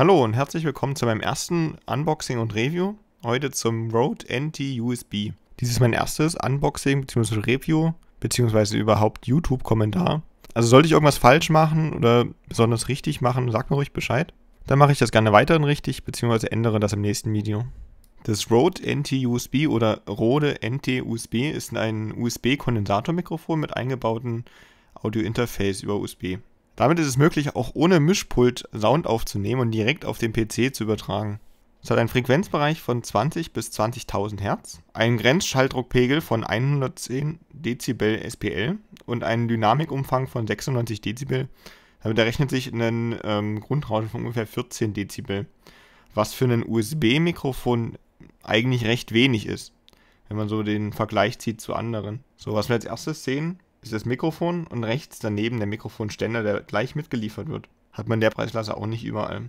Hallo und herzlich willkommen zu meinem ersten Unboxing und Review. Heute zum Rode NT-USB. Dies ist mein erstes Unboxing bzw. Review bzw. überhaupt YouTube-Kommentar. Also sollte ich irgendwas falsch machen oder besonders richtig machen, sag mir ruhig Bescheid. Dann mache ich das gerne weiterhin richtig bzw. ändere das im nächsten Video. Das Rode NT-USB oder Rode NT-USB ist ein USB-Kondensatormikrofon mit eingebautem Audio-Interface über USB. Damit ist es möglich, auch ohne Mischpult Sound aufzunehmen und direkt auf den PC zu übertragen. Es hat einen Frequenzbereich von 20 bis 20.000 Hertz, einen Grenzschalldruckpegel von 110 Dezibel SPL und einen Dynamikumfang von 96 Dezibel. Damit errechnet sich ein ähm, Grundrauschen von ungefähr 14 Dezibel, was für ein USB-Mikrofon eigentlich recht wenig ist, wenn man so den Vergleich zieht zu anderen. So, was wir als erstes sehen, ist das Mikrofon und rechts daneben der Mikrofonständer, der gleich mitgeliefert wird. Hat man der Preisklasse auch nicht überall.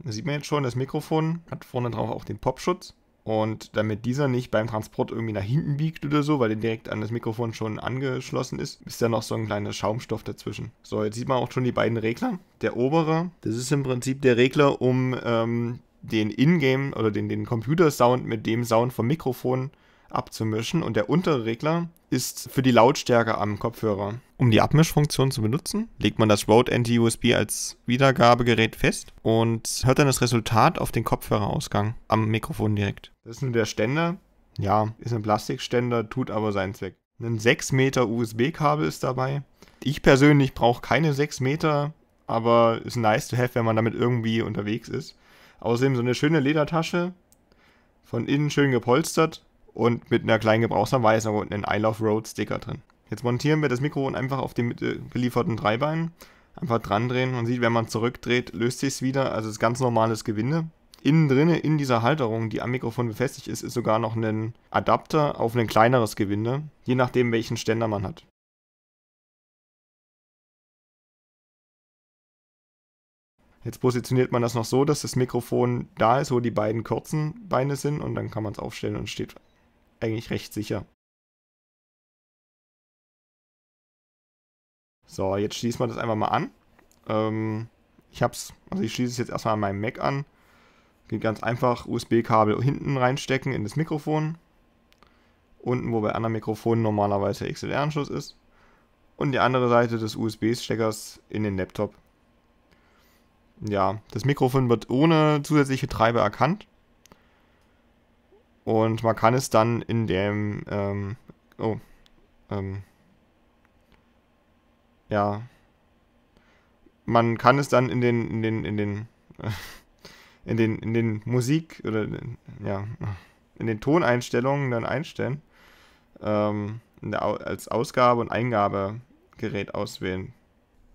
Da sieht man jetzt schon, das Mikrofon hat vorne drauf auch den Popschutz. Und damit dieser nicht beim Transport irgendwie nach hinten biegt oder so, weil der direkt an das Mikrofon schon angeschlossen ist, ist da noch so ein kleiner Schaumstoff dazwischen. So, jetzt sieht man auch schon die beiden Regler. Der obere, das ist im Prinzip der Regler, um ähm, den Ingame oder den, den Computersound mit dem Sound vom Mikrofon abzumischen und der untere Regler ist für die Lautstärke am Kopfhörer. Um die Abmischfunktion zu benutzen, legt man das Rode NT-USB als Wiedergabegerät fest und hört dann das Resultat auf den Kopfhörerausgang am Mikrofon direkt. Das ist nur der Ständer. Ja, ist ein Plastikständer, tut aber seinen Zweck. Ein 6 Meter USB-Kabel ist dabei. Ich persönlich brauche keine 6 Meter, aber ist nice to have, wenn man damit irgendwie unterwegs ist. Außerdem so eine schöne Ledertasche, von innen schön gepolstert, und mit einer kleinen Gebrauchsanweisung und einem I Love Road Sticker drin. Jetzt montieren wir das Mikrofon einfach auf dem äh, gelieferten Dreibein, einfach dran drehen. Man sieht, wenn man zurückdreht, löst sich es wieder. Also es ist ganz normales Gewinde. Innen drinne in dieser Halterung, die am Mikrofon befestigt ist, ist sogar noch ein Adapter auf ein kleineres Gewinde, je nachdem welchen Ständer man hat. Jetzt positioniert man das noch so, dass das Mikrofon da ist, wo die beiden kurzen Beine sind und dann kann man es aufstellen und steht eigentlich recht sicher. So, jetzt schließen wir das einfach mal an. Ähm, ich hab's, also ich schließe es jetzt erstmal an meinem Mac an. Geht ganz einfach, USB-Kabel hinten reinstecken in das Mikrofon. Unten, wo bei anderen Mikrofonen normalerweise XLR-Anschluss ist. Und die andere Seite des USB-Steckers in den Laptop. Ja, das Mikrofon wird ohne zusätzliche Treiber erkannt. Und man kann es dann in dem, ähm, oh, ähm, ja, man kann es dann in den, in den, in den, in den, in den Musik oder, ja, in den Toneinstellungen dann einstellen, ähm, als Ausgabe und Eingabegerät auswählen.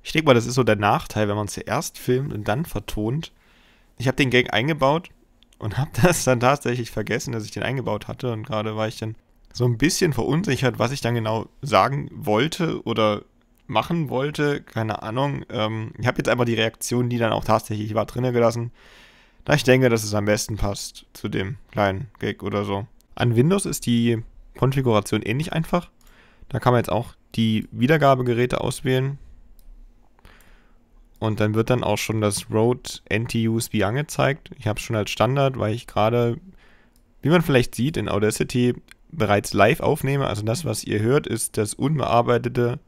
Ich denke mal, das ist so der Nachteil, wenn man es zuerst filmt und dann vertont. Ich habe den Gag eingebaut und habe das dann tatsächlich vergessen, dass ich den eingebaut hatte und gerade war ich dann so ein bisschen verunsichert, was ich dann genau sagen wollte oder machen wollte. Keine Ahnung. Ähm, ich habe jetzt einfach die Reaktion, die dann auch tatsächlich war, drinne gelassen. Da ich denke, dass es am besten passt zu dem kleinen Gag oder so. An Windows ist die Konfiguration ähnlich einfach. Da kann man jetzt auch die Wiedergabegeräte auswählen. Und dann wird dann auch schon das Rode NT-USB angezeigt. Ich habe es schon als Standard, weil ich gerade, wie man vielleicht sieht, in Audacity bereits live aufnehme. Also das, was ihr hört, ist das Unbearbeitete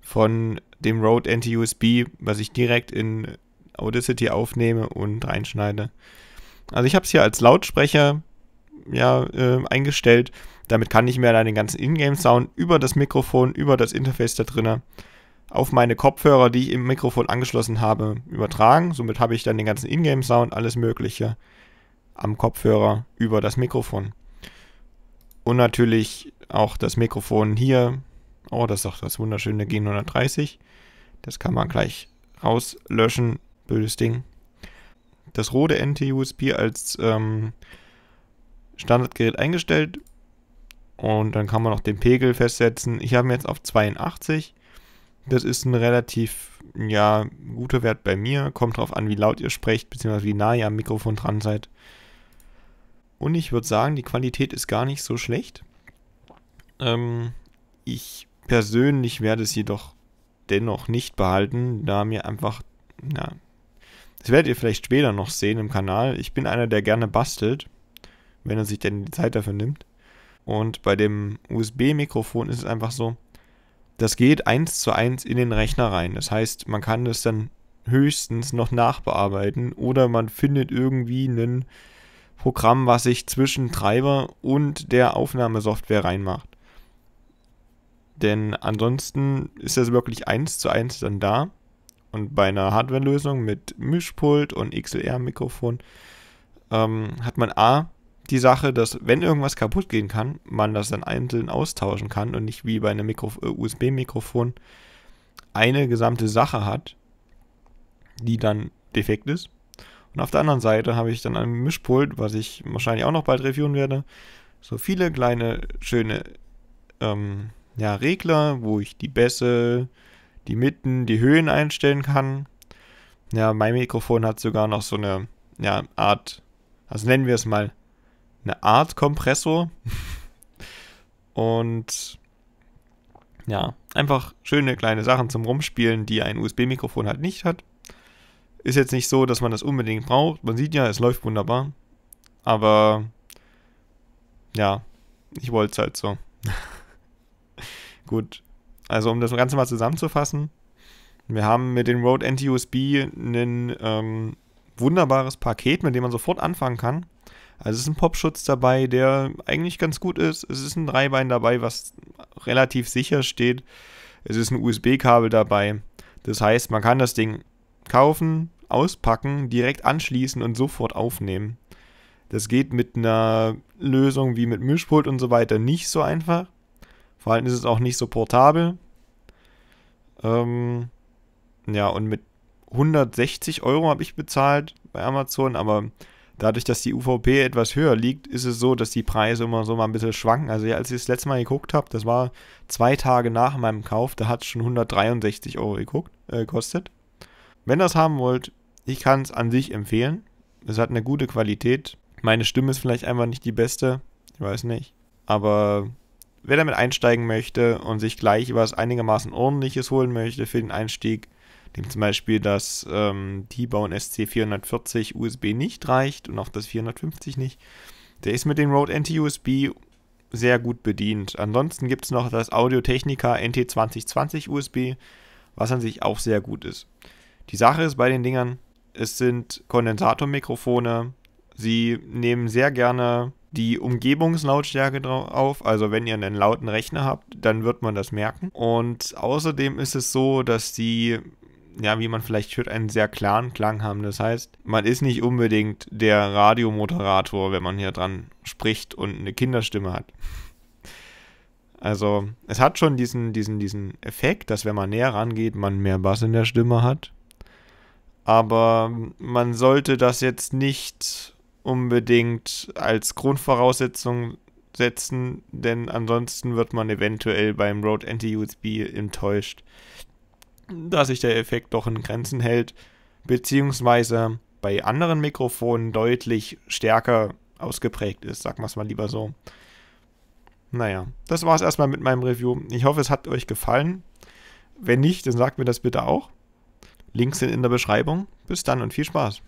von dem Rode NT-USB, was ich direkt in Audacity aufnehme und reinschneide. Also ich habe es hier als Lautsprecher ja, äh, eingestellt. Damit kann ich mir dann den ganzen Ingame-Sound über das Mikrofon, über das Interface da drinnen auf meine Kopfhörer, die ich im Mikrofon angeschlossen habe, übertragen. Somit habe ich dann den ganzen Ingame-Sound, alles Mögliche am Kopfhörer über das Mikrofon. Und natürlich auch das Mikrofon hier. Oh, das ist doch das wunderschöne G930. Das kann man gleich rauslöschen. Blödes Ding. Das rote NT-USB als ähm, Standardgerät eingestellt. Und dann kann man noch den Pegel festsetzen. Ich habe ihn jetzt auf 82. Das ist ein relativ, ja, guter Wert bei mir. Kommt drauf an, wie laut ihr sprecht, beziehungsweise wie nah ihr am Mikrofon dran seid. Und ich würde sagen, die Qualität ist gar nicht so schlecht. Ähm, ich persönlich werde es jedoch dennoch nicht behalten, da mir einfach, na, das werdet ihr vielleicht später noch sehen im Kanal. Ich bin einer, der gerne bastelt, wenn er sich denn die Zeit dafür nimmt. Und bei dem USB-Mikrofon ist es einfach so, das geht eins zu eins in den Rechner rein. Das heißt, man kann das dann höchstens noch nachbearbeiten oder man findet irgendwie ein Programm, was sich zwischen Treiber und der Aufnahmesoftware reinmacht. Denn ansonsten ist das wirklich eins zu eins dann da. Und bei einer Hardware-Lösung mit Mischpult und XLR-Mikrofon ähm, hat man A, die Sache, dass wenn irgendwas kaputt gehen kann, man das dann einzeln austauschen kann und nicht wie bei einem äh, USB-Mikrofon eine gesamte Sache hat, die dann defekt ist. Und auf der anderen Seite habe ich dann ein Mischpult, was ich wahrscheinlich auch noch bald reviewen werde. So viele kleine, schöne ähm, ja, Regler, wo ich die Bässe, die Mitten, die Höhen einstellen kann. Ja, mein Mikrofon hat sogar noch so eine ja, Art, also nennen wir es mal eine Art Kompressor. Und ja, einfach schöne kleine Sachen zum Rumspielen, die ein USB-Mikrofon halt nicht hat. Ist jetzt nicht so, dass man das unbedingt braucht. Man sieht ja, es läuft wunderbar. Aber ja, ich wollte es halt so. Gut, also um das Ganze mal zusammenzufassen. Wir haben mit dem Rode NT-USB ein ähm, wunderbares Paket, mit dem man sofort anfangen kann. Also es ist ein Popschutz dabei, der eigentlich ganz gut ist. Es ist ein Dreibein dabei, was relativ sicher steht. Es ist ein USB-Kabel dabei. Das heißt, man kann das Ding kaufen, auspacken, direkt anschließen und sofort aufnehmen. Das geht mit einer Lösung wie mit Mischpult und so weiter nicht so einfach. Vor allem ist es auch nicht so portabel. Ähm, ja, und mit 160 Euro habe ich bezahlt bei Amazon, aber dadurch, dass die UVP etwas höher liegt, ist es so, dass die Preise immer so mal ein bisschen schwanken. Also als ich das letzte Mal geguckt habe, das war zwei Tage nach meinem Kauf, da hat es schon 163 Euro geguckt, äh, gekostet. Wenn ihr das haben wollt, ich kann es an sich empfehlen. Es hat eine gute Qualität. Meine Stimme ist vielleicht einfach nicht die beste, ich weiß nicht. Aber wer damit einsteigen möchte und sich gleich was einigermaßen ordentliches holen möchte für den Einstieg, dem zum Beispiel das ähm, T-Bone SC 440 USB nicht reicht und auch das 450 nicht. Der ist mit dem Rode NT-USB sehr gut bedient. Ansonsten gibt es noch das Audio Technica NT2020 USB, was an sich auch sehr gut ist. Die Sache ist bei den Dingern, es sind Kondensatormikrofone. Sie nehmen sehr gerne die Umgebungslautstärke auf. Also wenn ihr einen lauten Rechner habt, dann wird man das merken. Und außerdem ist es so, dass die ja, wie man vielleicht hört, einen sehr klaren Klang haben. Das heißt, man ist nicht unbedingt der Radiomoderator, wenn man hier dran spricht und eine Kinderstimme hat. Also, es hat schon diesen, diesen, diesen Effekt, dass wenn man näher rangeht, man mehr Bass in der Stimme hat. Aber man sollte das jetzt nicht unbedingt als Grundvoraussetzung setzen, denn ansonsten wird man eventuell beim Road Anti-USB enttäuscht dass sich der Effekt doch in Grenzen hält, beziehungsweise bei anderen Mikrofonen deutlich stärker ausgeprägt ist, sagen wir es mal lieber so. Naja, das war es erstmal mit meinem Review. Ich hoffe, es hat euch gefallen. Wenn nicht, dann sagt mir das bitte auch. Links sind in der Beschreibung. Bis dann und viel Spaß.